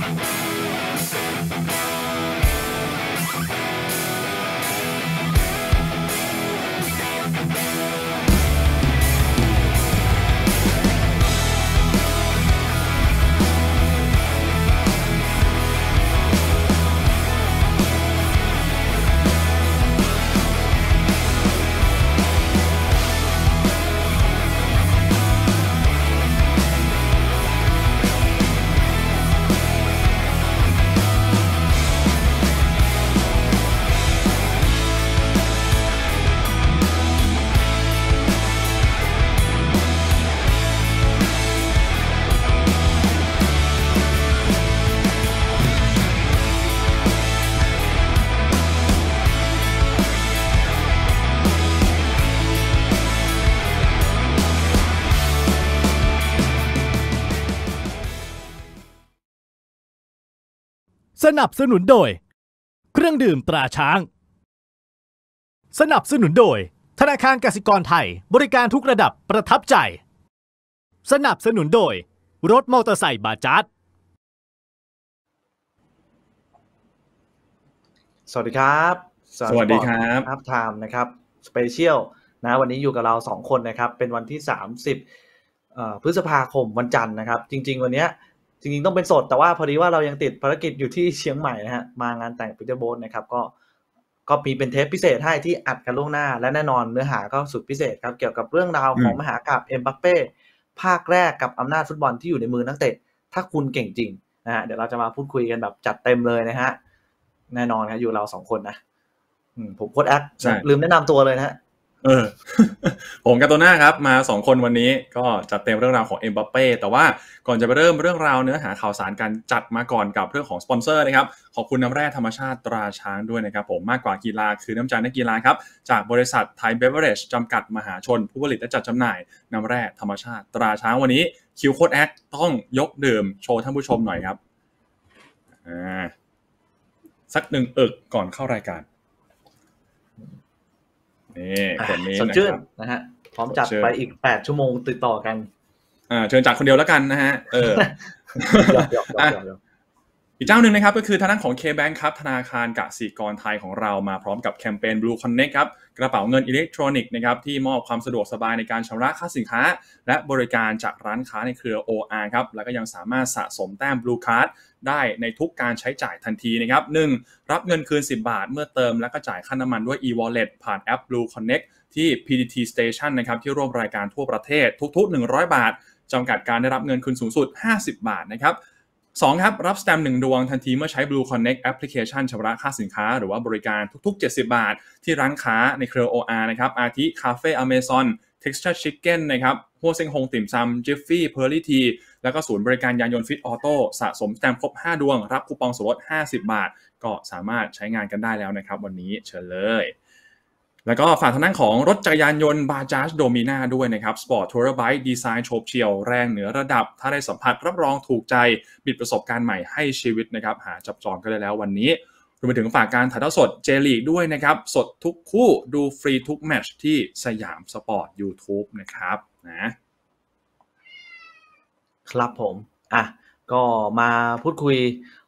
Thank you. สนับสนุนโดย เครื่องดื่มตราช้าง สนับสนุนโดย ธนาคารกสิกรไทย บริการทุกระดับประทับใจ สนับสนุนโดย รถมอเตอร์ไซค์บาจัดสวัสดีครับ สวัสดีครับรับไทม์นะครับ สเปเชียลนะวันนี้อยู่กับเราสองคนนะครับ เป็นวันที่สสามิบพฤษภาคมวันจันทร์นะครับ จริง ๆ วันเนี้ยจริงๆ ต้องเป็นสด แต่ว่าพอดีว่าเรายังติดภารกิจอยู่ที่เชียงใหม่นะฮะมางานแต่งปีเตอร์โบนนะครับ ก็ ก็มีเป็นเทปพิเศษให้ที่อัดกันล่วงหน้าและแน่นอนเนื้อหาก็สุดพิเศษครับเกี่ยวกับเรื่องราวของมหากราบเอ็มบัปเป้ภาคแรกกับอำนาจฟุตบอลที่อยู่ในมือนักเตะถ้าคุณเก่งจริงนะฮะเดี๋ยวเราจะมาพูดคุยกันแบบจัดเต็มเลยนะฮะ แน่นอนครับอยู่เราสองคนนะผมโค้ดแอคลืมแนะนำตัวเลยนะฮะออ ผมกับตัวหน้าครับมาสองคนวันนี้ก็จัดเต็มเรื่องราวของเอ็มบัปเป้แต่ว่าก่อนจะไปเริ่มเรื่องราวเนื้อหาข่าวสารการจัดมาก่อนกับเรื่องของสปอนเซอร์นะครับขอบคุณน้ำแร่ธรรมชาติตราช้างด้วยนะครับ ผมมากกว่ากีฬาคือน้ำใจนักกีฬาครับ จากบริษัทไทยเบเวอร์เรจจำกัดมหาชน ผู้ผลิตและจัดจำหน่ายน้ำแร่ธรรมชาติตราช้างวันนี้คิวโคดแอคต้องยกดื่มโชว์ท่านผู้ชมหน่อยครับอ่าสักหนึ่งเอิกก่อนเข้ารายการนี่คนนี้สดชื่นนะฮะพร้อมจัดไปอีกแปดชั่วโมงติดต่อกัน อ่าเชิญจักคนเดียวแล้วกันนะฮะเอออีกเจ้าหนึ่งนะครับก็คือทางด้านของ K-Bank ครับธนาคารกสิกรไทยของเรามาพร้อมกับแคมเปญ Blue Connect ครับกระเป๋าเงินอิเล็กทรอนิกส์นะครับที่มอบความสะดวกสบายในการชำระค่าสินค้า และบริการจากร้านค้าในเครือ OR ครับแล้วก็ยังสามารถสะสมแต้ม Blue Card ได้ในทุกการใช้จ่ายทันทีนะครับ 1. รับเงินคืน 10 บาทเมื่อเติมและก็จ่ายค่าน้ำมันด้วย e-wallet ผ่านแอป Blue Connect ที่ PTT Station นะครับที่ร่วมรายการทั่วประเทศทุกๆ 100 บาทจำกัดการได้รับเงินคืนสูงสุด 50 บาทนะครับ2ครับ รับสแตมป์หนึ่งดวงทันทีเมื่อใช้ Blue Connect แอปพลิเคชันชำระค่าสินค้า หรือว่าบริการทุกๆ 70 บาทที่ร้านค้าในเครือ OR นะครับอาทิคาเฟ่อเมซอน Texture Chicken นะครับหัวเซ็งหงติ่มซำจิฟฟี่เพอร์ลทีแล้วก็ศูนย์บริการยานยนต์ฟิ t ออโตสะสมสแตมป์ครบ 5 ดวง รับคูปองส่วนลด50 บาท ก็สามารถใช้งานกันได้แล้วนะครับวันนี้เชิญเลยแล้วก็ฝางทางด้านของรถจักรยานยนต์บาจ j a โดมิน่าด้วยนะครับสปอร์ตทัวร์บ i k ดีไซน์โฉบเฉี่ยว แรงเหนือระดับ ถ้าได้สัมผัสรับรองถูกใจ บิดประสบการณ์ใหม่ให้ชีวิตนะครับหาจับจองก็ได้แล้ววันนี้รวมไปถึงฝากการถ่ายทอดสดเจลีกด้วยนะครับ สดทุกคู่ดูฟรีทุกแมตช์ที่สยามสปอร์ตยูทูบนะครับนะครับผมอ่ะก็มาพูดคุย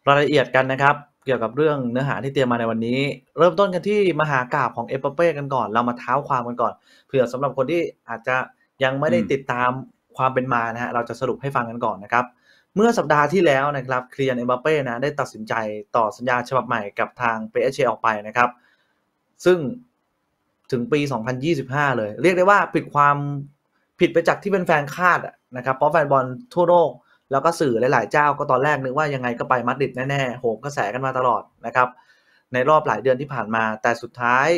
รายละเอียดกันนะครับเกี่ยวกับเรื่องเนื้อหาที่เตรียมมาในวันนี้ เริ่มต้นกันที่มหากราบของเอปเป้กันก่อน เรามาเท้าความกันก่อนเผื่อสำหรับคนที่อาจจะยังไม่ได้ติดตามความเป็นมานะฮะเราจะสรุปให้ฟังกันก่อนนะครับเมื่อสัปดาห์ที่แล้วนะครับเคลียร์เอปเป้นะได้ตัดสินใจต่อสัญญาฉบับใหม่กับทางเปเชออกไปนะครับซึ่งถึงปี 2025 เลยเรียกได้ว่าผิดความผิดไปจากที่เป็นแฟนคาดนะครับเพราะแฟนบอลทั่วโลกแล้วก็สื่อหลายๆเจ้าก็ตอนแรกนึกว่ายังไงก็ไปมาดดิดแน่ๆ โหมกระแสกันมาตลอดนะครับในรอบหลายเดือนที่ผ่านมาแต่สุดท้าย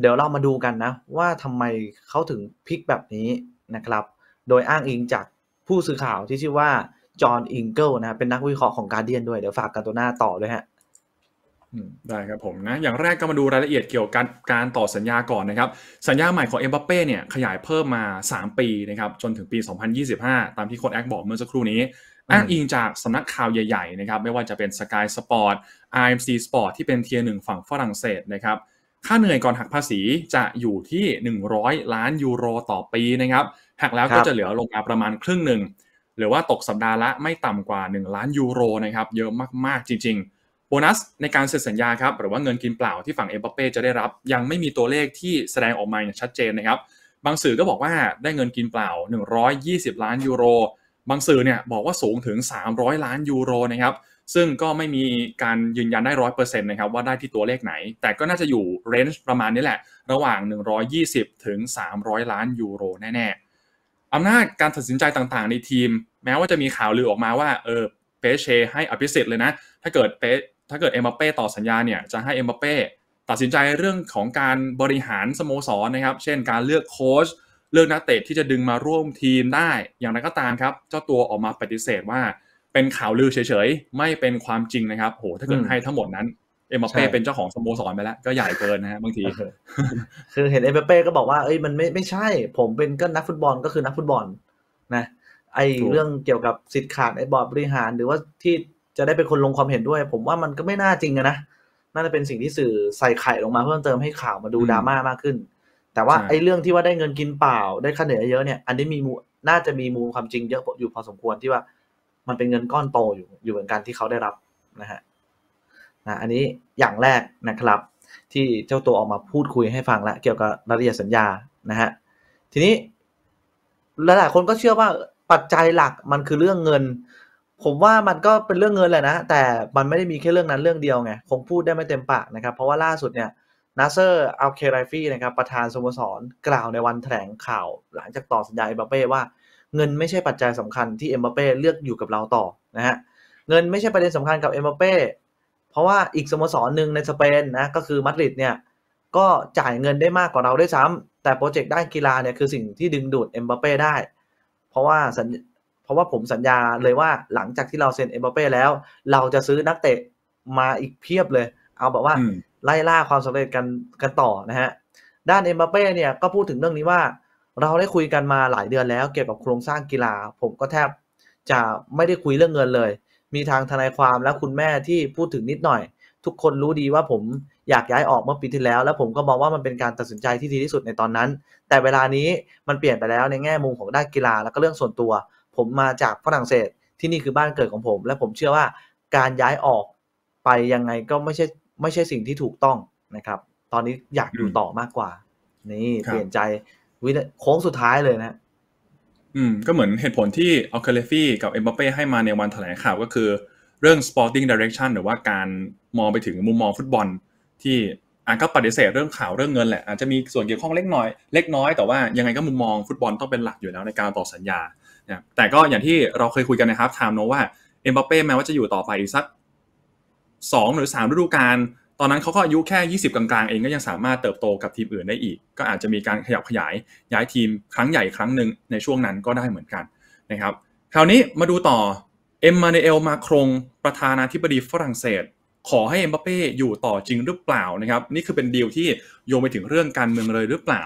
เดี๋ยวเรามาดูกันนะว่าทำไมเขาถึงพลิกแบบนี้นะครับ โดยอ้างอิงจากผู้สื่อข่าวที่ชื่อว่าจอห์นอิงเกิลนะเป็นนักวิเคราะห์ของการเดียนด้วยเดี๋ยวฝากกันตัวหน้าต่อด้วยฮะได้ครับผมนะ อย่างแรกก็มาดู รายละเอียดเกี่ยวกับการต่อสัญญาก่อนนะครับ สัญญาใหม่ของเอ็มบัปเป้เนี่ยขยายเพิ่มมา 3 ปีนะครับจนถึงปี 2025 ตามที่โค้ดแอคบอกเมื่อสักครู่นี้อ้างอิงจากสำนักข่าวใหญ่ๆนะครับไม่ว่าจะเป็น Sky Sport i m c Sport ที่เป็นเทียร์หนึ่งฝั่งฝรั่งเศสนะครับค่าเหนื่อยก่อนหักภาษีจะอยู่ที่ 100 ล้านยูโรต่อปีนะครับหักแล้วก็จะเหลือลงมาประมาณครึ่งหนึ่งหรือว่าตกสัปดาห์ละไม่ต่ำกว่า 1 ล้านยูโรนะครับเยอะมากๆจริงๆโบนัส ในการเซ็นสัญญาครับหรือว่าเงินกินเปล่าที่ฝั่งเอ็มบัปเป้จะได้รับ ยังไม่มีตัวเลขที่แสดงออกมาอย่างชัดเจนนะครับ บางสื่อก็บอกว่าได้เงินกินเปล่า 120 ล้านยูโร บางสื่อเนี่ยบอกว่าสูงถึง 300 ล้านยูโรนะครับซึ่งก็ไม่มีการยืนยันได้ร้อยเปอร์เซ็นต์นะครับว่าได้ที่ตัวเลขไหน แต่ก็น่าจะอยู่เรนจ์ประมาณนี้แหละ ระหว่าง 120ถึง300 ล้านยูโรแน่ๆอำนาจการตัดสินใจต่างๆ ในทีม แม้ว่าจะมีข่าวลือออกมาว่าเออเปเชให้อภิสิทธิ์เลยนะถ้าเกิดเปถ้าเกิดเอ็มบัปเป้ต่อสัญญาเนี่ยจะให้เอ็มบัปเป้ตัดสินใจเรื่องของการบริหารสโมสรนะครับ เช่นการเลือกโค้ชเลือกนักเตะที่จะดึงมาร่วมทีมได้ อย่างไรก็ตามครับ เจ้าตัวออกมาปฏิเสธว่า เป็นข่าวลือเฉยๆ ไม่เป็นความจริงนะครับโหถ้าเกิดให้ทั้งหมดนั้นเอ็มบัปเป้เป็นเจ้าของสโมสรไปแล้ว ก็ใหญ่เกินนะฮะบางทีคือเห็นเอ็มบัปเป้ก็บอกว่าเอ้ยมันไม่ไม่ใช่ ผมเป็นก็นักฟุตบอลก็คือนักฟุตบอลนะไอเรื่องเกี่ยวกับสิทธิ์ขาดไอบอร์ดบริหารหรือว่าที่จะได้เป็นคนลงความเห็นด้วยผมว่ามันก็ไม่น่าจริงนะน่าจะเป็นสิ่งที่สื่อใส่ไข่ลงมาเพิ่มเติมให้ข่าวมาดูดราม่ามากขึ้น แต่ว่าไอ้เรื่องที่ว่าได้เงินกินเปล่าได้ค่าเหนื่อยเยอะเนี่ยอันนี้มีมูน่าจะมีมูลความจริงเยอะอยู่พอสมควรที่ว่ามันเป็นเงินก้อนโตอยู่ อยู่เหมือนกันที่เขาได้รับนะฮะนะอันนี้อย่างแรกนะครับ ที่เจ้าตัวออกมาพูดคุยให้ฟังแล้วเกี่ยวกับรายละเอียดสัญญานะฮะทีนี้หลายๆคนก็เชื่อว่าปัจจัยหลักมันคือเรื่องเงินผมว่ามันก็เป็นเรื่องเงินแหละนะ แต่มันไม่ได้มีแค่เรื่องนั้นเรื่องเดียวไงคงพูดได้ไม่เต็มปากนะครับเพราะว่าล่าสุดเนี่ยนาเซอร์อัลเคไรฟี่นะครับประธานสโมสรกล่าวในวันแถลงข่าวหลังจากต่อสัญญาเอ็มบัปเป้ว่าเงินไม่ใช่ปัจจัยสำคัญที่เอ็มบัปเป้เลือกอยู่กับเราต่อนะฮะเงินไม่ใช่ประเด็นสำคัญกับเอ็มบัปเป้เพราะว่าอีกสโมสรหนึ่งในสเปนนะก็คือมาดริดเนี่ยก็จ่ายเงินได้มากกว่าเราได้ซ้ำ แต่โปรเจกต์ด้านกีฬาเนี่ยคือสิ่งที่ดึงดูดเอ็มบัปเป้ได้ เพราะว่าเพราะว่าผมสัญญาเลยว่าหลังจากที่เราเซ็นเอ็มบัปเป้แล้วเราจะซื้อนักเตะมาอีกเพียบเลย เอาแบบว่าไล่ล่าความสำเร็จกันกันต่อนะฮะด้านเอ็มบัปเป้เนี่ยก็พูดถึงเรื่องนี้ว่าเราได้คุยกันมาหลายเดือนแล้ว เกี่ยวกับโครงสร้างกีฬา ผมก็แทบจะไม่ได้คุยเรื่องเงินเลย มีทางทนายความและคุณแม่ที่พูดถึงนิดหน่อย ทุกคนรู้ดีว่าผมอยากย้ายออกเมื่อปีที่แล้ว แล้วผมก็มองว่ามันเป็นการตัดสินใจที่ดีที่สุดในตอนนั้น แต่เวลานี้มันเปลี่ยนไปแล้วในแง่มุมของด้านกีฬาแล้วก็เรื่องส่วนตัวผมมาจากฝรั่งเศส ที่นี่คือบ้านเกิดของผม และผมเชื่อว่าการย้ายออกไปยังไงก็ไม่ใช่ ไม่ใช่สิ่งที่ถูกต้องนะครับ ตอนนี้อยากอยู่ต่อมากกว่า นี่เปลี่ยนใจวิโค้งสุดท้ายเลยนะ อืม ก็เหมือนเหตุผลที่อัลเคเลฟี่กับเอ็มบัปเป้ให้มาในวันแถลงข่าว ก็คือเรื่อง sporting direction หรือว่าการมองไปถึงมุมมองฟุตบอล ที่อาจก็ปฏิเสธเรื่องข่าวเรื่องเงินแหละอาจจะมีส่วนเกี่ยวข้องเล็กน้อย เล็กน้อยแต่ว่ายังไงก็มุมมองฟุตบอลต้องเป็นหลักอยู่แล้วในการต่อสัญญาแต่ก็อย่างที่เราเคยคุยกันนะครับ ถามโนว่าเอ็มบัปเป้แม้ว่าจะอยู่ต่อไปอีกสัก 2 หรือ 3ฤดูกาล ตอนนั้นเขาก็อายุแค่ 20 กลางๆ เองก็ยังสามารถเติบโตกับทีมอื่นได้อีก ก็อาจจะมีการขยับขยาย ย้ายทีมครั้งใหญ่ครั้งหนึ่งในช่วงนั้นก็ได้เหมือนกันนะครับ คราวนี้มาดูต่อเอ็มมานเอลมาครงประธานาธิบดีฝรั่งเศส ขอให้เอ็มบัปเป้อยู่ต่อจริงหรือเปล่านะครับ นี่คือเป็นดีลที่โยงไปถึงเรื่องการเมืองเลยหรือเปล่า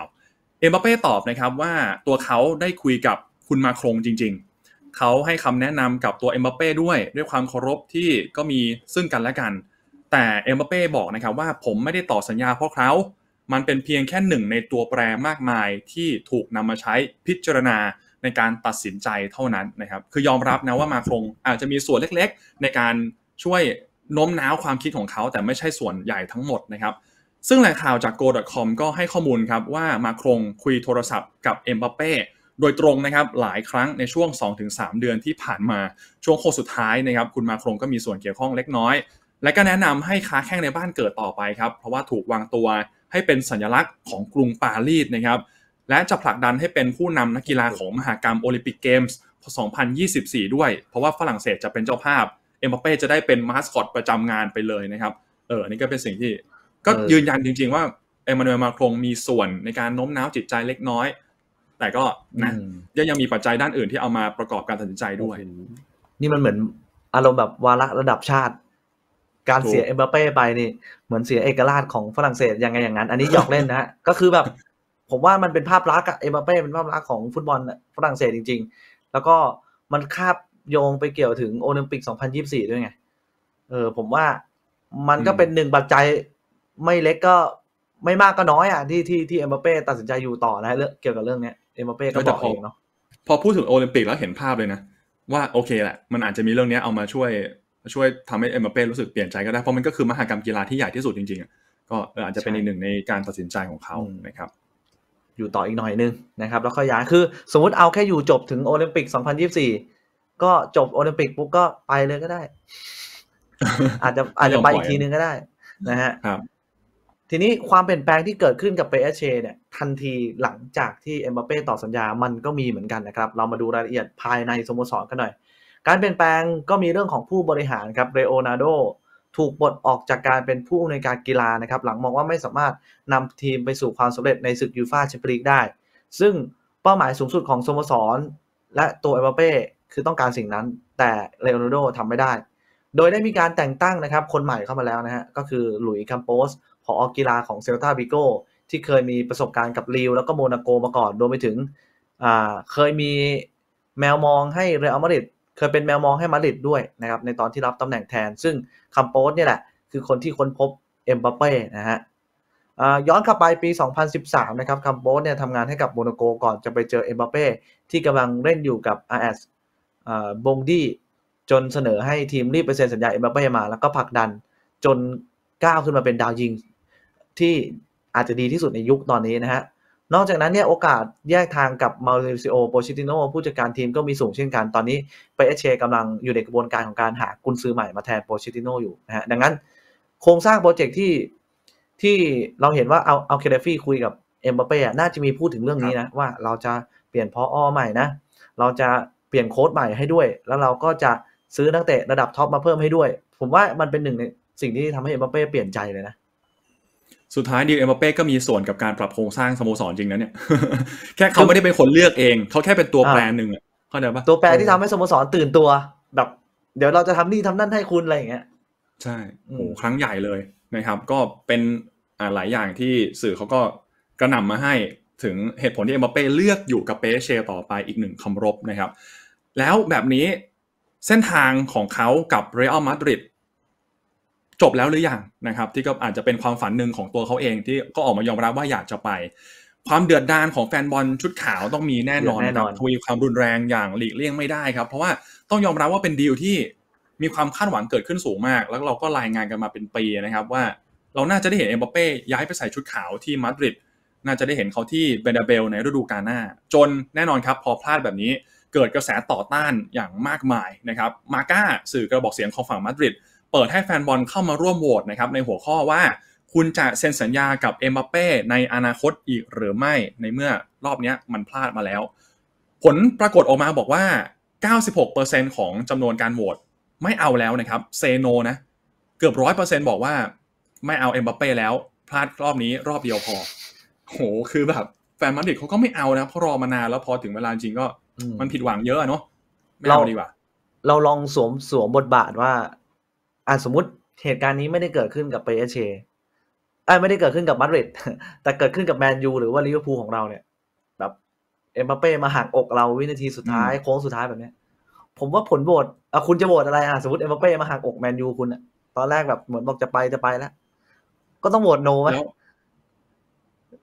เอ็มบัปเป้ตอบนะครับว่าตัวเขาได้คุยกับคุณมาโครงจริงๆ เขาให้คำแนะนำกับตัวเอ็มบัปเป้ด้วยด้วยความเคารพที่ก็มีซึ่งกันและกัน แต่เอ็มบัปเป้บอกนะครับว่าผมไม่ได้ต่อสัญญาเพราะเขา มันเป็นเพียงแค่หนึ่งในตัวแปรมากมายที่ถูกนำมาใช้พิจารณาในการตัดสินใจเท่านั้นนะครับ คือยอมรับนะว่ามาครงอาจจะมีส่วนเล็กๆ ในการช่วยโน้มน้าวความคิดของเขาแต่ไม่ใช่ส่วนใหญ่ทั้งหมดนะครับ ซึ่งแหล่งข่าวจาก go.com ก็ให้ข้อมูลครับว่ามาครงคุยโทรศัพท์กับเอ็มบัปเป้โดยตรงนะครับหลายครั้งในช่วง 2-3 เดือนที่ผ่านมาช่วงโคสุดท้ายนะครับคุณมาครงก็มีส่วนเกี่ยวข้องเล็กน้อย และก็แนะนำให้ค้าแข้งในบ้านเกิดต่อไปครับเพราะว่าถูกวางตัวให้เป็นสัญลักษณ์ของกรุงปารีสนะครับและจะผลักดันให้เป็นผู้นำนักกีฬาของมหากรรมโอลิมปิกเกมส์ 2024 ด้วย เพราะว่าฝรั่งเศสจะเป็นเจ้าภาพเอ็มบัปเป้จะได้เป็นมาสคอตประจำงานไปเลยนะครับเออนี่ก็เป็นสิ่งที่ก็ยืนยันจริง ๆ ว่าเอ็มมานูเอลมาครงมีส่วนในการโน้มน้าวจิตใจเล็กน้อยแต่ก็นะยังยังมีปัจจัยด้านอื่นที่เอามาประกอบการตัดสินใจด้วย นี่มันเหมือนอารมณ์แบบวาระระดับชาติการเสียเอ็มบัปเป้ไปนี่เหมือนเสียเอกราชของฝรั่งเศสยังไงอย่างนั้น อันนี้หยอกเล่นนะฮะก็คือแบบ ผมว่ามันเป็นภาพลักษณ์เอ็มบัปเป้เป็นภาพลักษณ์ของฟุตบอลฝรั่งเศสจริง ๆ แล้วก็มันคาบโยงไปเกี่ยวถึงโอลิมปิก2024 ด้วยไงเออผมว่ามันก็เป็นหนึ่งปัจจัยไม่เล็กก็ไม่มากก็น้อยอ่ะที่ที่ที่เอ็มบัปเป้ตัดสินใจอยู่ต่อนะเรื่องเกี่ยวกับเรื่องเนี้ยเอมเปก็บอกเองเนาะพอพูดถึงโอลิมปิกแล้วเห็นภาพเลยนะ ว่าโอเคแหละ มันอาจจะมีเรื่องนี้เอามาช่วย ช่วยทำให้เอ็มเปรู้สึกเปลี่ยนใจก็ได้ เพราะมันก็คือมหากรรมกีฬาที่ใหญ่ที่สุดจริงๆก็อาจจะเป็นอีกหนึ่งในการตัดสินใจของเขานะครับ อยู่ต่ออีกหน่อยนึงนะครับ แล้วก็ย้ายคือสมมติเอาแค่อยู่จบถึงโอลิมปิก 2024 ก็จบโอลิมปิกปุ๊บก็ไปเลยก็ได้ อาจจะอาจจะไปอีกทีนึงก็ได้ นะฮะครับ ทีนี้ความเปลี่ยนแปลงที่เกิดขึ้นกับเปเอเชเนี่ยทันทีหลังจากที่เอ็มบัปเป้ต่อสัญญา มันก็มีเหมือนกันนะครับ เรามาดูรายละเอียดภายในสโมสรกันหน่อย การเปลี่ยนแปลงก็มีเรื่องของผู้บริหารครับ เรโอนาโดถูกปลดออกจากการเป็นผู้อำนวยการกีฬานะครับ หลังมองว่าไม่สามารถนำทีมไปสู่ความสำเร็จในศึกยูฟาแชมเปี้ยนลีกได้ ซึ่งเป้าหมายสูงสุดของสโมสร และตัวเอ็มบัปเป้คือต้องการสิ่งนั้น แต่เรโอนาโดทำไม่ได้ โดยได้มีการแต่งตั้งนะครับ คนใหม่เข้ามาแล้วนะฮะ ก็คือหลุยส์คัมโปส ผอกีฬาของเซลตาบิโกที่เคยมีประสบการณ์กับลิวแล้วก็โมนาโกมาก่อนรวมไปถึงเคยมีแมวมองให้เรอัลมาดริดเคยเป็นแมวมองให้มาดริดด้วยนะครับในตอนที่รับตำแหน่งแทน ซึ่งคัมโปสเนี่ยแหละคือคนที่ค้นพบเอ็มบัปเป้นะฮะย้อนกลับไปปี 2013นะครับคัมโปสเนี่ยทำงานให้กับโมนาโกก่อนจะไปเจอเอ็มบัปเป้ที่กำลังเล่นอยู่กับอาร์เอสบงดี้จนเสนอให้ทีมรีบไปเซ็นสัญญาเอ็มบัปเป้มา แล้วก็ผลักดันจนก้าวขึ้นมาเป็นดาวยิงที่อาจจะดีที่สุดในยุคตอนนี้นะฮะ นอกจากนั้นเนี่ยโอกาสแยกทางกับมาริซิโอโปชิติโนผู้จัดการทีมก็มีสูงเช่นกันตอนนี้ไปเอเชกำลังอยู่ในกระบวนการของการหากุนซื้อใหม่มาแทนโปชิติโนอยู่นะฮะดังนั้น โครงสร้างโปรเจกต์ที่ที่เราเห็นว่าเอาเอาเคเดฟี่คุยกับเอ็มบัปเป้น่าจะมีพูดถึงเรื่องนี้นะว่าเราจะเปลี่ยนพออใหม่นะเราจะเปลี่ยนโค้ดใหม่ให้ด้วยแล้วเราก็จะซื้อนักเตะระดับท็อปมาเพิ่มให้ด้วย ผมว่ามันเป็นหนึ่งในสิ่งที่ทำให้เอ็มบัปเป้เปลี่ยนใจเลยนะสุดท้ายดิวเอมเป้ก็มีส่วนกับการปรับโครงสร้าง สโมสรจริงนะเนี่ย แค่เขาไม่ได้เป็นคนเลือกเอง เขาแค่เป็นตัวแปรหนึ่งเข้าใจปะตัวแปรที่ทำให้สโมสรตื่นตัวแบบเดี๋ยวเราจะทำนี่ทำนั่นให้คุณอะไรอย่างเงี้ย ใช่ โอ้ครั้งใหญ่เลยนะครับ ก็เป็นอ่าหลายอย่างที่สื่อเขาก็กระหน่ามาให้ถึงเหตุผลที่เอ็มบเป้เลือกอยู่กับเปเชต่อไปอีกหนึ่งคำรบนะครับ แล้วแบบนี้เส้นทางของเขากับเรอัลมาดริดจบแล้วหรือยังนะครับที่ก็อาจจะเป็นความฝันหนึ่งของตัวเขาเองที่ก็ออกมายอมรับว่าอยากจะไป ความเดือดดาลของแฟนบอลชุดขาวต้องมีแน่นอนครับทวีความรุนแรงอย่างหลีกเลี่ยงไม่ได้ครับเพราะว่าต้องยอมรับว่าเป็นดีลที่ มีความคาดหวังเกิดขึ้นสูงมาก แล้วเราก็รายงานกันมาเป็นปีนะครับว่า เราน่าจะได้เห็นเอ็มบัปเป้ย้ายไปใส่ชุดขาวที่มาดริดน่าจะได้เห็นเขาที่เบนดาเบลในฤดูกาลหน้า จนแน่นอนครับพอพลาดแบบนี้เกิดกระแสต่อต้านอย่างมากมายนะครับมาก้าสื่อกระบอกเสียงของฝั่งมาดริดเปิดให้แฟนบอลเข้ามาร่วมโหวตนะครับในหัวข้อว่าคุณจะเซ็นสัญญากับเอ็มบัปเป้ในอนาคตอีกหรือไม่ในเมื่อรอบนี้มันพลาดมาแล้ว ผลปรากฏออกมาบอกว่า96%ของจำนวนการโหวตไม่เอาแล้วนะครับเซโนนะ เกือบ100%บอกว่า ไม่เอาเอ็มบัปเป้แล้ว พลาดรอบนี้รอบเดียวพอโหคือแบบแฟนมาดริดเขาก็ไม่เอานะเพราะรอมานานแล้วพอถึงเวลาจริงก็มันผิดหวังเยอะเนาะไม่เอาดีกว่าเราลองสวมสวมบทบาทว่าอ่ะสมมติเหตุการณ์นี้ไม่ได้เกิดขึ้นกับไปเอเชอ้ไม่ได้เกิดขึ้นกับมาดริดแต่เกิดขึ้นกับแมนยูหรือว่าลิเวอร์พูลของเราเนี่ย แบบ เอ็มบัปเป้มาหักอกเราวินาทีสุดท้ายโค้งสุดท้ายแบบนี้ ผมว่าผลโหวตอ่ะคุณจะโหวตอะไรอ่ะสมมติเอ็มบัปเป้มาหักอกแมนยูคุณอ่ะ ตอนแรกแบบเหมือนบอกจะไปจะไปแล้ว ก็ต้องโหวตโนไหม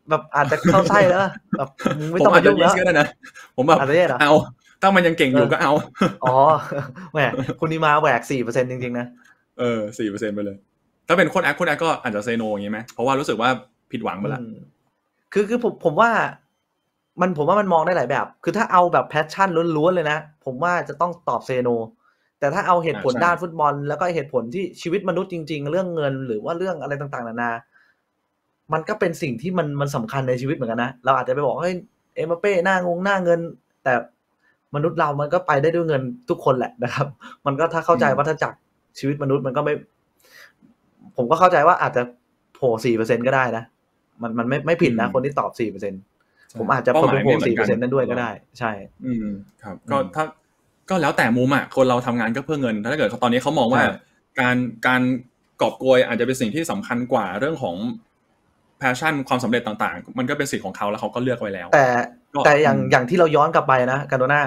แบบอาจจะเข้าไส้แล้วแบบไม่ต้องมายุ่งแล้วนะผมแบบเอาถ้ามันยังเก่งอยู่ก็เอาอ๋อแหมคุณนี่มาแหวกสี่เปอร์เซ็นต์จริงๆนะเออสี่เปอร์เซ็นไปเลย ถ้าเป็นคนแอคคนแอคก็อาจจะเซโนอย่างนี้ไหม เพราะว่ารู้สึกว่าผิดหวังไปละคือคือผมผมว่า มันผมว่ามันมองได้หลายแบบ คือถ้าเอาแบบแพชชั่นล้วนๆเลยนะ ผมว่าจะต้องตอบเซโน แต่ถ้าเอาเหตุผลด้านฟุตบอล แล้วก็เหตุผลที่ชีวิตมนุษย์จริง ๆ เรื่องเงินหรือว่าเรื่องอะไรต่างๆ นานา มันก็เป็นสิ่งที่มันมันสำคัญในชีวิตเหมือนกันนะ เราอาจจะไปบอกเฮ้ยเอมเป้หน้างงหน้าเงิน แต่มนุษย์เรามันก็ไปได้ด้วยเงินทุกคนแหละนะครับ มันก็ถ้าเข้าใจวัฏจักรชีวิตมนุษย์มันก็ไม่ ผมก็เข้าใจว่าอาจจะโผล่สี่เปอร์เซ็นก็ได้นะ มันมันไม่ไม่ผิดนะคนที่ตอบสี่เปอร์เซ็นผมอาจจะคนไ่โผล่สี่เปอร์เซ็นนั่นด้วยก็ได้ ใช่ อืม ครับ ก็ถ้าก็แล้วแต่มุมอ่ะ คนเราทำงานก็เพื่อเงิน ถ้าเกิดตอนนี้เขามองว่า การการกอบโกยอาจจะเป็นสิ่งที่สำคัญกว่าเรื่องของแพชชั่นความสำเร็จต่างๆ มันก็เป็นสิทธิ์ของเขาแล้วเขาก็เลือกไว้แล้ว แต่แต่อย่างอย่างที่เราย้อนกลับไปนะการโดน่า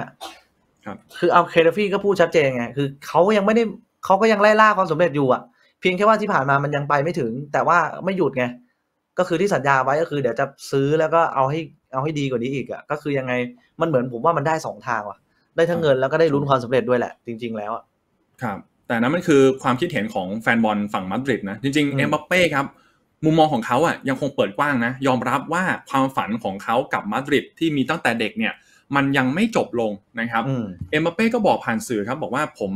คือเอาเคเดฟี่ก็พูดชัดเจนไง คือเขายังไม่ได้เขาก็ยังไล่ล่าความสำเร็จอยู่อ่ะ เพียงแค่ว่าที่ผ่านมามันยังไปไม่ถึง แต่ว่าไม่หยุดไง ก็คือที่สัญญาไว้ก็คือเดี๋ยวจะซื้อแล้วก็เอาให้เอาให้ดีกว่านี้อีกอ่ะก็คือยังไงมันเหมือนผมว่ามันได้สองทางว่ะ ได้ทั้งเงินแล้วก็ได้ลุ้นความสำเร็จ ด้วยแหละ จริง ๆแล้วอะครับ แต่นั้นมันคือความคิดเห็นของแฟนบอลฝั่งมาดริดนะจริงๆ เอ็มบัปเป้ครับมุมมองของเขาอ่ะยังคงเปิดกว้างนะ ยอมรับว่าความฝันของเขากับมาดริดที่มีตั้งแต่เด็กเนี่ย มันยังไม่จบลงนะครับเอ็มบัปเป้ก็บอกผ่านสื่อครับ บอกว่าผม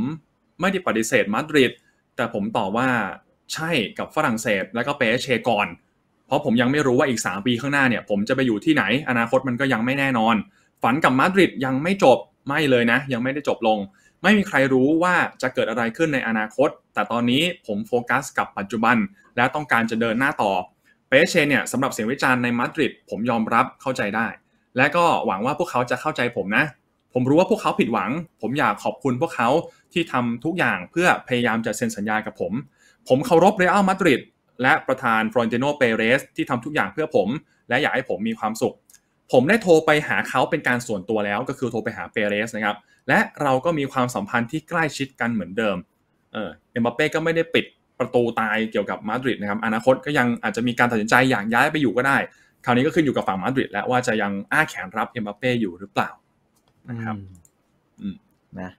ไม่ได้ปฏิเสธมาดริดแต่ผมตอบว่าใช่กับฝรั่งเศส และก็เปเชก่อน เพราะผมยังไม่รู้ว่าอีก 3 ปีข้างหน้าเนี่ย ผมจะไปอยู่ที่ไหนอนาคตมันก็ยังไม่แน่นอน ฝันกับมาดริดยังไม่จบไม่เลยนะ ยังไม่ได้จบลง ไม่มีใครรู้ว่าจะเกิดอะไรขึ้นในอนาคต แต่ตอนนี้ผมโฟกัสกับปัจจุบัน และต้องการจะเดินหน้าต่อเปเชเนี่ยสำหรับเสียงวิจารณ์ในมาดริดผมยอมรับเข้าใจได้ และก็หวังว่าพวกเขาจะเข้าใจผมนะผมรู้ว่าพวกเขาผิดหวัง ผมอยากขอบคุณพวกเขาที่ทำทุกอย่างเพื่อพยายามจะเซ็นสัญญากับผม ผมเคารพเรอัลมาดริดและประธานฟรอนตโนเปเรสที่ทำทุกอย่างเพื่อผม และอยากให้ผมมีความสุข ผมได้โทรไปหาเขาเป็นการส่วนตัวแล้วก็คือโทรไปหาเปเรสนะครับ และเราก็มีความสัมพันธ์ที่ใกล้ชิดกันเหมือนเดิม เออเอ็มบัปเป้ก็ไม่ได้ปิดประตูตายเกี่ยวกับมาดริดนะครับ อนาคตก็ยังอาจจะมีการตัดสินใจอย่างย้ายไปอยู่ก็ได้ คราวนี้ก็ขึ้นอยู่กับฝั่งมาดริดแล้วว่าจะยังอ้าแขนรับเอ็มบัปเป้อยู่หรือเปล่านะครับนะ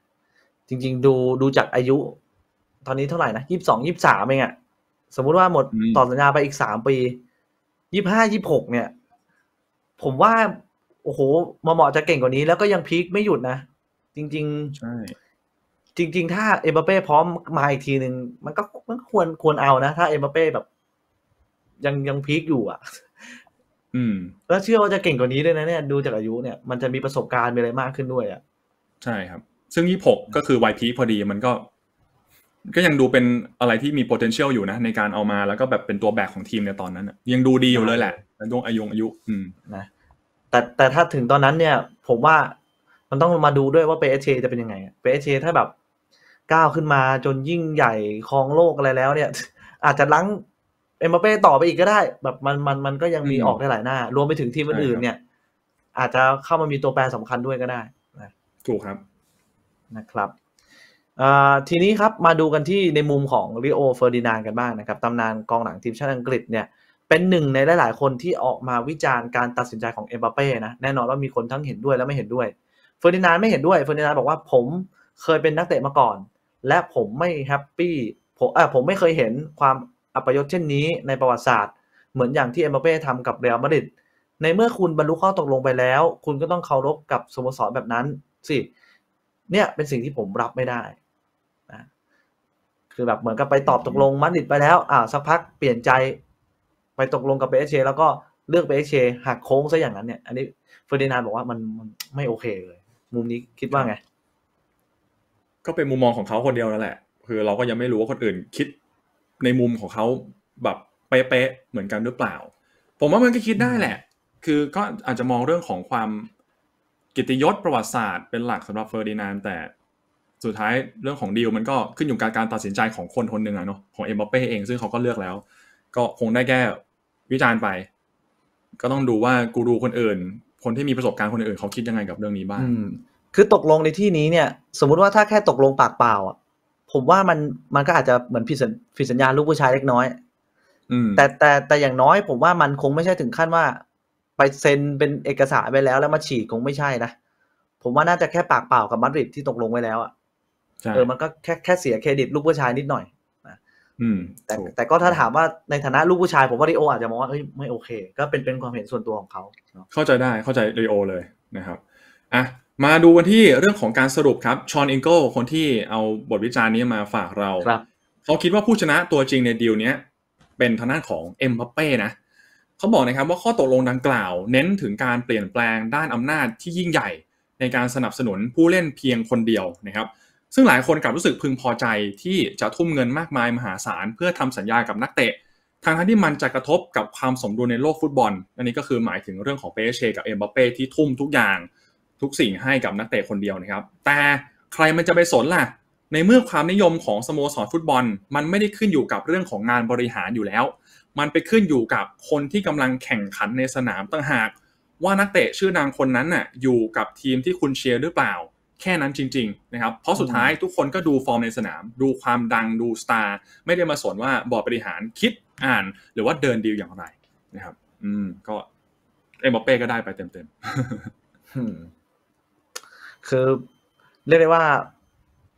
จริง ๆ ดูดูจากอายุ ตอนนี้เท่าไหร่นะยี่สิบสองยี่บสามเองอะสมมุติว่าหมดต่อสัญญาไปอีกสามปียี่ห้ายี่หกเนี่ย ผมว่า โอ้โห มาเหมาะจะเก่งกว่านี้ แล้วก็ยังพีคไม่หยุดนะ จริงๆใช่จริงๆถ้าเอมบัเป้พร้อมมาอีกทีหนึ่ง มันก็มันควรควรเอานะ ถ้าเอมบัเป้แบบ ยังยังพีคอยู่อ่ะืมแล้วเชื่อว่าจะเก่งกว่านี้ด้วยนะเนี่ยดูจากอายุเนี่ยมันจะมีประสบการณ์ มีอะไรมากขึ้นด้วยอ่ะใช่ครับ ซึ่งยี่หกก็คือวัยพีพอดีมันก็ ก็ยังดูเป็นอะไรที่มี potential อยู่นะ ในการเอามาแล้วก็แบบเป็นตัวแบกของทีมในตอนนั้นยังดูดีอยู่เลยแหละในดวงอายุอายุอืมนะ แต่แต่ถ้าถึงตอนนั้นเนี่ยผมว่ามันต้องมาดูด้วยว่าเปเอชจะเป็นยังไงเปเอชถ้าแบบก้าวขึ้นมาจนยิ่งใหญ่ครองโลกอะไรแล้ว เนี่ย อาจจะล้างเอ็มบัปเป้ต่อไปอีกก็ได้ แบบมันมันมันก็ยังมีออกได้หลายหน้า รวมไปถึงทีมอื่นๆเนี่ยอาจจะเข้ามามีตัวแปรสำคัญด้วยก็ได้นะถูกครับนะครับทีนี้ครับมาดูกันที่ในมุมของริโอเฟอร์ดินานกันบ้างนะครับตำนานกองหลังทีมชาติอังกฤษเนี่ย เป็นหนึ่งในหลายๆคนที่ออกมาวิจารณ์การตัดสินใจของเอ็มบัปเป้นะแน่นอนว่ามีคนทั้งเห็นด้วยและไม่เห็นด้วยเฟอร์ดินานไม่เห็นด้วยเฟอร์ดินานบอกว่าผมเคยเป็นนักเตะมาก่อน และผมไม่แฮปปี้ผมอ่าผมไม่เคยเห็นความอัปยศเช่นนี้ในประวัติศาสตร์เหมือนอย่างที่เอ็มบัปเป้ทำกับเรอัลมาดริดในเมื่อคุณบรรลุข้อตกลงไปแล้ว คุณก็ต้องเคารพกับสโมสรแบบนั้น สิเนี่ยเป็นสิ่งที่ผมรับไม่ได้นะคือแบบเหมือนกับไปตอบตกลงมาดริดไปแล้วอ่า สักพักเปลี่ยนใจไปตกลงกับเปเชแล้วก็เลือกเปเชหักโค้งซะอย่างนั้นเนี่ย อันนี้เฟอร์ดินานบอกว่ามันไม่โอเคเลยมุมนี้คิดว่าไง ก็เป็นมุมมองของเขาคนเดียวนั่นแหละ คือเราก็ยังไม่รู้ว่าคนอื่น คิดในมุมของเขาแบบเป๊ะๆเหมือนกันหรือเปล่า ผมว่ามันก็คิดได้แหละ คือก็อาจจะมองเรื่องของความ กิตยศประวัติศาสตร์เป็นหลักสำหรับเฟอร์ดินาน แต่สุดท้ายเรื่องของดีลมันก็ขึ้นอยู่กับการตัดสินใจของคนคนหนึ่งอะเนาะของเอ็มบัปเป้เองซึ่งเขาก็เลือกแล้ว ก็คงได้แก้วิจารณ์ไป ก็ต้องดูว่ากูรูคนอื่นคนที่มีประสบการณ์คนอื่นเขาคิดยังไงกับเรื่องนี้บ้างคือตกลงในที่นี้เนี่ย สมมุติว่าถ้าแค่ตกลงปากเปล่าอ่ะผมว่ามันมันก็อาจจะเหมือนผิดสัญผิดสัญญาลูกผู้ชายเล็กน้อยแต่แต่แต่อย่างน้อยผมว่ามันคงไม่ใช่ถึงขั้นว่า ไปเซ็นเป็นเอกสารไปแล้ว แล้วมาฉีดคงไม่ใช่นะ ผมว่าน่าจะแค่ปากเปล่ากับมาดริดที่ตกลงไว้แล้วอ่ะเออมันก็แค่แค่เสียเครดิตลูกผู้ชายนิดหน่อยแต่แต่ก็ถ้าถามว่าในฐานะลูกผู้ชาย ผมว่าริโออาจจะมองว่าเอ้ยไม่โอเค ก็เป็นเป็นความเห็นส่วนตัวของเขาเข้าใจได้เข้าใจริโอเลยนะครับอ่ะมาดูวันที่เรื่องของการสรุปครับ ชอนอิงเกิลคนที่เอาบทวิจารณ์นี้มาฝากเรารเขาคิดว่าผู้ชนะตัวจริงในดีลนี้เป็นทางด้านของเอ็มบัปเป้นะเขาบอกนะครับว่าข้อตกลงดังกล่าว เน้นถึงการเปลี่ยนแปลงด้านอำนาจที่ยิ่งใหญ่ ในการสนับสนุนผู้เล่นเพียงคนเดียวนะครับซึ่งหลายคนกลับรู้สึกพึงพอใจที่จะทุ่มเงินมากมายมหาศาลเพื่อทำสัญญากับนักเตะทางที่มันจะกระทบกับความสมดุลในโลกฟุตบอล อันนี้ก็คือหมายถึงเรื่องของเปเชกับเอ็มบัปเป้ที่ทุ่มทุกอย่างทุกสิ่งให้กับนักเตะคนเดียวนะครับ แต่ใครมันจะไปสนล่ะ ในเมื่อความนิยมของสโมสรฟุตบอล มันไม่ได้ขึ้นอยู่กับเรื่องของงานบริหารอยู่แล้ว มันไปขึ้นอยู่กับคนที่กำลังแข่งขันในสนามต่างหาก ว่านักเตะชื่อนางคนนั้นน่ะ อยู่กับทีมที่คุณเชียร์หรือเปล่า แค่นั้นจริงๆ นะครับ เพราะสุดท้ายทุกคนก็ดูฟอร์มในสนาม ดูความดังดูสตาร์ไม่ได้มาสนว่าบอร์ดบริหารคิดอ่าน หรือว่าเดินดีลอย่างไรนะครับ อืม ก็เอ็มบอเป้ก็ได้ไปเต็มๆคือเรียกได้ว่า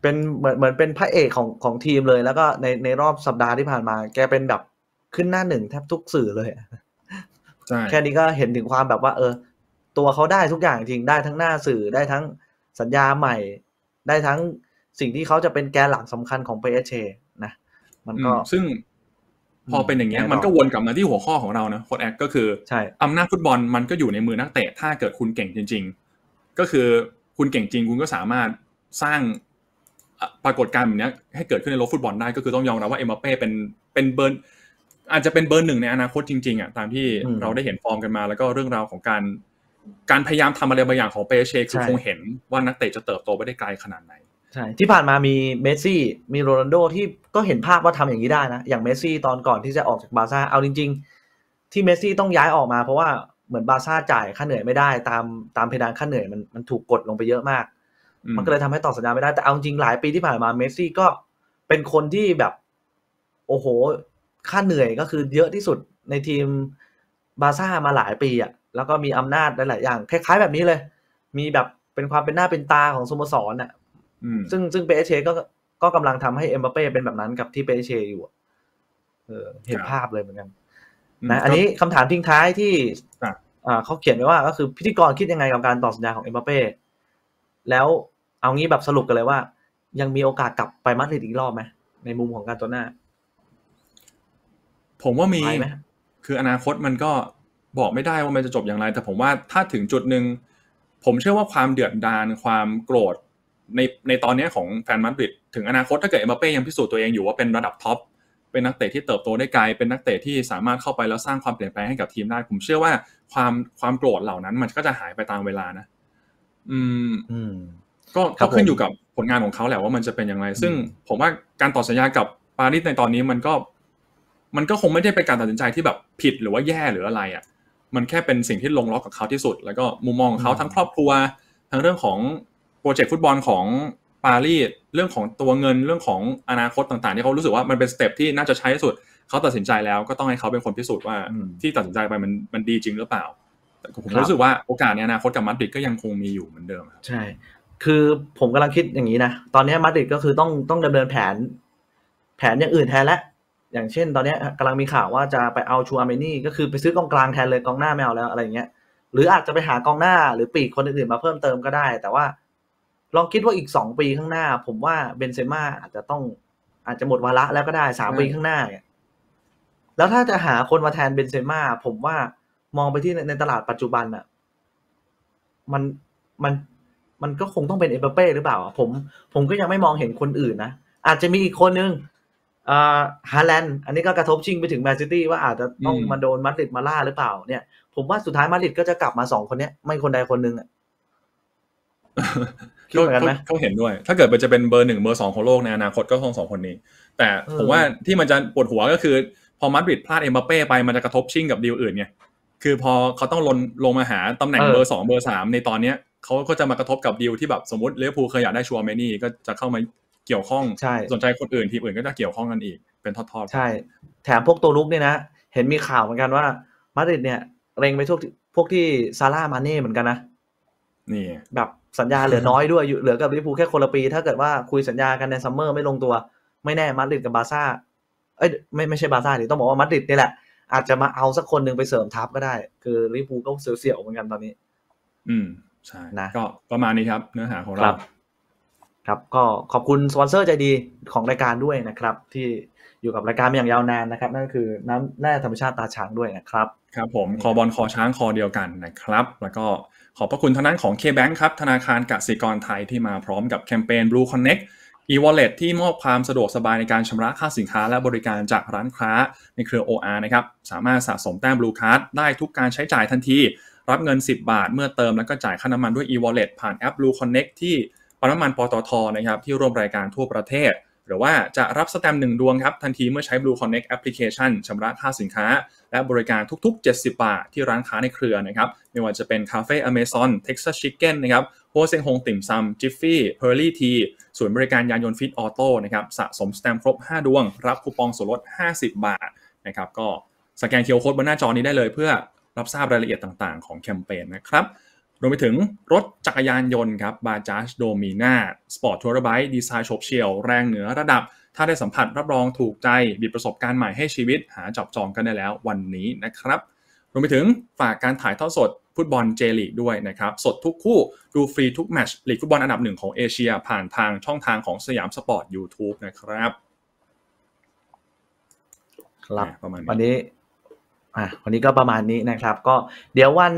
เป็นเหมือนเหมือนเป็นพระเอกของของทีมเลย แล้วก็ในในรอบสัปดาห์ที่ผ่านมา แกเป็นแบบขึ้นหน้าหนึ่งแทบทุกสื่อเลยใช่แค่นี้ก็เห็นถึงความแบบว่า เออ ตัวเขาได้ทุกอย่างจริงได้ทั้งหน้าสื่อได้ทั้งสัญญาใหม่ ได้ทั้งสิ่งที่เขาจะเป็นแกนหลักสำคัญของเปเชนะมันก็ซึ่ง พอเป็นอย่างเงี้ยมันก็วนกลับมาที่หัวข้อของเรานะโค้ดแอคก็คืออำนาจฟุตบอลมันก็อยู่ในมือนักเตะถ้าเกิดคุณเก่งจริง ๆ ก็คือคุณเก่งจริงคุณก็สามารถสร้างปรากฏการณ์แบบนี้ให้เกิดขึ้นในโลกฟุตบอลได้ ก็คือต้องยอมรับว่าเอ็มบัปเป้เป็นเป็นเบอร์อาจจะเป็นเบอร์หนึ่งในอนาคตจริงๆอ่ะตามที่เราได้เห็นฟอร์มกันมา แล้วก็เรื่องราวของการการพยายามทำอะไรบางอย่างของเปเชคือคงเห็นว่านักเตะจะเติบโตไปได้ไกลขนาดไหนใช่ที่ผ่านมามีเมสซี่มีโรนัลโดที่ก็เห็นภาพว่าทำอย่างนี้ได้นะอย่างเมสซี่ตอนก่อนที่จะออกจากบาซ่าเอาจริงๆ ที่เมสซี่ต้องย้ายออกมา เพราะว่าเหมือนบาซ่าจ่าย ค่าเหนื่อยไม่ได้ ตามตามเพดานค่าเหนื่อยมันมันถูกกดลงไปเยอะมาก มันก็เลยทำให้ต่อสัญญาไม่ได้ แต่เอาจริงหลายปีที่ผ่านมาเมสซี่ก็เป็นคนที่แบบ โอ้โหค่าเหนื่อยก็คือเยอะที่สุดในทีมบาซ่ามาหลายปีอะ่ะแล้วก็มีอำนาจหลายๆอย่าง คล้าย ๆ แบบนี้เลย มีแบบเป็นความเป็นหน้าเป็นตาของสโมสรอ่ะซึ่งซึ่งเปเชก็ก็กำลังทำให้เอ็มบัปเป้เป็นแบบนั้นกับที่เปเชอยู่เออเห็นภาพเลยเหมือนกันนะอันนี้คำถามทิ้งท้ายที่อ เขาเขียนไว้ว่า ก็คือพิธีกรคิดยังไงกับการต่อสัญญาของเอ็มบัปเป้แล้วเอางี้แบบสรุปกันเลยว่า ยังมีโอกาสกลับไปมาดริดอีกรอบไหมในมุมของการตัวหน้า ผมว่ามี คืออนาคตมันก็บอกไม่ได้ว่ามันจะจบอย่างไร แต่ผมว่าถ้าถึงจุดหนึ่งผมเชื่อว่าความเดือดดานความโกรธในในตอนนี้ของแฟนมาดริดถึงอนาคตถ้าเกิดเอ็มบัปเป้ยังพิสูจน์ตัวเองอยู่ว่าเป็นระดับท็อปเป็นนักเตะที่เติบโตได้ไกลเป็นนักเตะที่สามารถเข้าไปแล้วสร้างความเปลี่ยนแปลงให้กับทีมได้ ผมเชื่อว่าความความโกรธเหล่านั้น มันก็จะหายไปตามเวลานะ อืม อืมก็ก็ขึ้นอยู่กับผลงานของเขาแหละว่ามันจะเป็นอย่างไร ซึ่ง ผมว่าการต่อสัญญากับปารีสในตอนนี้มันก็ มันก็คงไม่ได้เป็นการตัดสินใจที่แบบผิดหรือว่าแย่หรืออะไรอ่ะ มันแค่เป็นสิ่งที่ลงล็อกกับเขาที่สุด แล้วก็มุมมองของเขาทั้งครอบครัว ทั้งเรื่องของโปรเจกต์ฟุตบอลของปารีสเรื่องของตัวเงินเรื่องของอนาคตต่างๆที่เขารู้สึกว่ามันเป็นสเต็ปที่น่าจะใช้สุดเขาตัดสินใจแล้วก็ต้องให้เขาเป็นคนพิสูจน์ว่าที่ตัดสินใจไปมันมันดีจริงหรือเปล่าผมรู้สึกว่าโอกาสในอนาคตกับมาดริดก็ยังคงมีอยู่เหมือนเดิมใช่คือผมกำลังคิดอย่างนี้นะตอนนี้มาดริดก็คือต้องต้องดำเนินแผน แผนอย่างอื่นแทนละอย่างเช่น ตอนนี้กำลังมีข่าวว่าจะไปเอาชูอาเมนี่ก็คือไปซื้อกองกลางแทนเลยกองหน้าไม่เอาแล้วอะไรเงี้ยหรืออาจจะไปหากองหน้าหรือปีกคนอื่นๆมาเพิ่มเติมก็ได้ แต่ว่าลองคิดว่าอีกสองปีข้างหน้า ผมว่าเบนเซม่าอาจจะต้อง อาจจะหมดวาระแล้วก็ได้สามปีข้างหน้าเนี่ยแล้วถ้าจะหาคนมาแทนเบนเซม่าผมว่ามองไปที่ในตลาดปัจจุบันอะมันมันมันก็คงต้องเป็นเอเปเป้หรือเปล่า ผมผมก็ยังไม่มองเห็นคนอื่นนะอาจจะมีอีกคนนึงฮาแลนด์ อันนี้ก็กระทบชิงไปถึงแมนซิตี้ว่าอาจจะต้องมาโดนมาริดมาล่าหรือเปล่า เนี่ย ผมว่าสุดท้ายมาริดก็จะกลับมาสองคนเนี้ย ไม่คนใดคนหนึ่งอะคิดเหมือนกันไหมเขาเห็นด้วย ถ้าเกิดมันจะเป็นเบอร์หนึ่งเบอร์สองของโลกในอนาคตก็คงสองคนนี้ แต่ผมว่าที่มันจะปวดหัวก็คือ พอมาดริดพลาดเอ็มบัเป้ไปมันจะกระทบชิงกับดีลอื่นไงคือพอเขาต้องลงลงมาหาตำแหน่งเบอร์สองเบอร์สามในตอนเนี้ยเขาก็จะมากระทบกับดีลที่แบบสมมติเลี้ยรภูเคยอยากได้ชัวร์เมนี่ก็จะเข้ามาเกี่ยวข้องสนใจคนอื่นทีมอื่นก็จะเกี่ยวข้องกันอีกเป็นทอดๆใช่ แถมพวกตัวลุกเนี่ยนะ เห็นมีข่าวเหมือนกันว่ามาดริดเนี่ย เร่งไปกพวกที่ซาร่ามาเน่เหมือนกันนะนี่แบบสัญญาเหลือน้อยด้วยอยู่ เหลือกับลิปูแค่คนละปีถ้าเกิดว่าคุยสัญญากันในซัมเมอร์ไม่ลงตัว ไม่แน่มาดริดกับบาซ่าเอ้ย ไม่ไม่ใช่บาซ่าดิต้องบอกว่ามาดริดนี่แหละอาจจะมาเอาสักคนหนึ่งไปเสริมทัพก็ได้ คือลิปูก็เสียวๆเหมือนกันตอนนี้ อืม ใช่นะก็ประมาณนี้ครับ เนื้อหาของเราครับ ก็ขอบคุณสปอนเซอร์ใจดีของรายการด้วยนะครับ ที่อยู่กับรายการมาอย่างยาวนานนะครับ นั่นก็คือน้ำแร่ธรรมชาติตาช้างด้วยนะครับ ครับผม คอบอลคอช้างคอเดียวกันนะครับ แล้วก็ขอบพระคุณท่านั้นของ K-Bank ครับ ธนาคารกสิกรไทยที่มาพร้อมกับแคมเปญ Blue Connect e-wallet ที่มอบความสะดวกสบายในการชำระค่าสินค้าและบริการจากร้านค้าในเครือ OR นะครับสามารถสะสมแต้ม Blue Card ได้ทุกการใช้จ่ายทันทีรับเงิน 10 บาท เมื่อเติมแล้วก็จ่ายค่าน้ำมันด้วย e-wallet ผ่านแอป Blue Connect ที่น้ำมันปตทนะครับที่ร่วมรายการทั่วประเทศ หรือว่าจะรับสแตมป์หนึ่งดวงครับ ทันทีเมื่อใช้ Blue Connect Application ชำระค่าสินค้า และบริการทุกๆ 70 บาทที่ร้านค้าในเครือนะครับไม่ว่าจะเป็นคาเฟ่อเมซอนเท็กซัสชิคเก้นนะครับโฮเซงฮงติ่มซำจิฟฟี่เพอร์ลี่ทีส่วนบริการยานยนต์ฟิตออโต้นะครับสะสมสแตมป์ครบ 5 ดวง รับคูปองส่วนลด 50 บาทนะครับก็สแกนเคียวโค้ดบนหน้าจอนี้ได้เลยเพื่อรับทราบรายละเอียดต่าง ๆ ของแคมเปญนะครับรวมไปถึงรถจักรยานยนต์ครับบาจาชโดมีนาสปอร์ตทัวร์ไบค์ดีไซน์โฉบเฉี่ยวแรงเหนือระดับ ถ้าได้สัมผัสรับรองถูกใจ บิดประสบการณ์ใหม่ให้ชีวิตหาจับจองกันได้แล้ววันนี้นะครับ รวมไปถึงฝากการถ่ายทอดสดฟุตบอลเจลีด้วยนะครับ สดทุกคู่ ดูฟรีทุกแมตช์ลีกฟุตบอลอันดับหนึ่งของเอเชีย ผ่านทางช่องทางของสยามสปอร์ตยู u t u b e นะครับครับประมาณนี้วันนี้อ่ะวันนี้ก็ประมาณนี้นะครับ ก็เดี๋ยววัน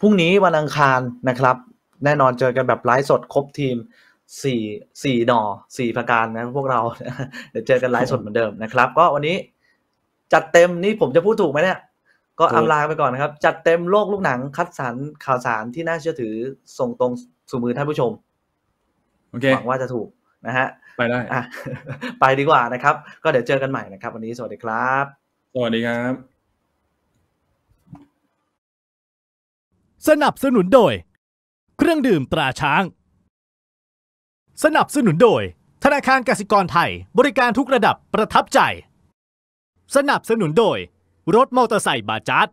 พรุ่งนี้วันอังคารนะครับ แน่นอนเจอกันแบบไลฟ์สดครบทีมสี่สี่หน่อสี่ประการนะ พวกเราเดี๋ยวเจอกันไลฟ์สดเหมือนเดิมนะครับ ก็วันนี้จัดเต็มนี่ผมจะพูดถูกไหมเนี่ยก็อำลาไปก่อนนะครับจัดเต็มโลกลูกหนัง คัดสรรข่าวสารที่น่าเชื่อถือส่งตรงสู่มือท่านผู้ชมหวังว่าจะถูกนะฮะ ไปได้ไปดีกว่านะครับ ก็เดี๋ยวเจอกันใหม่นะครับวันนี้สวัสดีครับ สวัสดีครับสนับสนุนโดย เครื่องดื่มตราช้าง สนับสนุนโดย ธนาคารกสิกรไทย บริการทุกระดับประทับใจ สนับสนุนโดย รถมอเตอร์ไซค์บาจัด